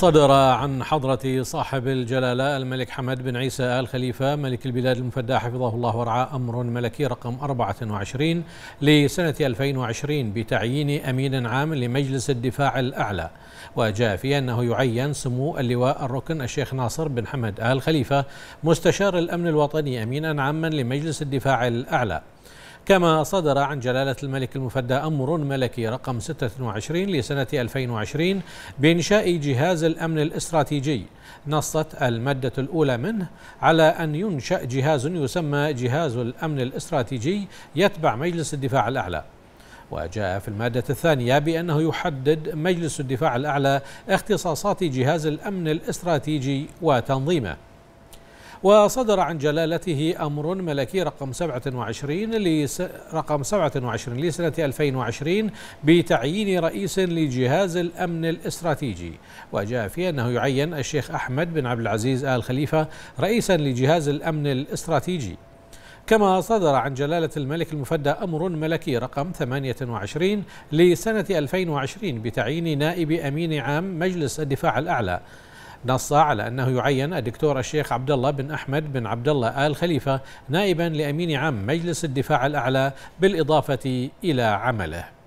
صدر عن حضرة صاحب الجلالة الملك حمد بن عيسى آل خليفة ملك البلاد المفدى حفظه الله ورعاه أمر ملكي رقم 24 لسنة 2020 بتعيين أمين عام لمجلس الدفاع الأعلى وجاء فيه أنه يعين سمو اللواء الركن الشيخ ناصر بن حمد آل خليفة مستشار الأمن الوطني أمينا عاما لمجلس الدفاع الأعلى كما صدر عن جلالة الملك المفدى أمر ملكي رقم 26 لسنة 2020 بإنشاء جهاز الأمن الاستراتيجي نصت المادة الأولى منه على أن ينشأ جهاز يسمى جهاز الأمن الاستراتيجي يتبع مجلس الدفاع الأعلى وجاء في المادة الثانية بأنه يحدد مجلس الدفاع الأعلى اختصاصات جهاز الأمن الاستراتيجي وتنظيمه وصدر عن جلالته أمر ملكي رقم 27 لس... رقم 27 لسنة 2020 بتعيين رئيس لجهاز الأمن الاستراتيجي وجاء فيه أنه يعين الشيخ أحمد بن عبد العزيز آل خليفة رئيسا لجهاز الأمن الاستراتيجي كما صدر عن جلالة الملك المفدى أمر ملكي رقم 28 لسنة 2020 بتعيين نائب أمين عام مجلس الدفاع الأعلى نص على أنه يعين الدكتور الشيخ عبد الله بن أحمد بن عبد الله آل خليفة نائبا لأمين عام مجلس الدفاع الأعلى بالإضافة إلى عمله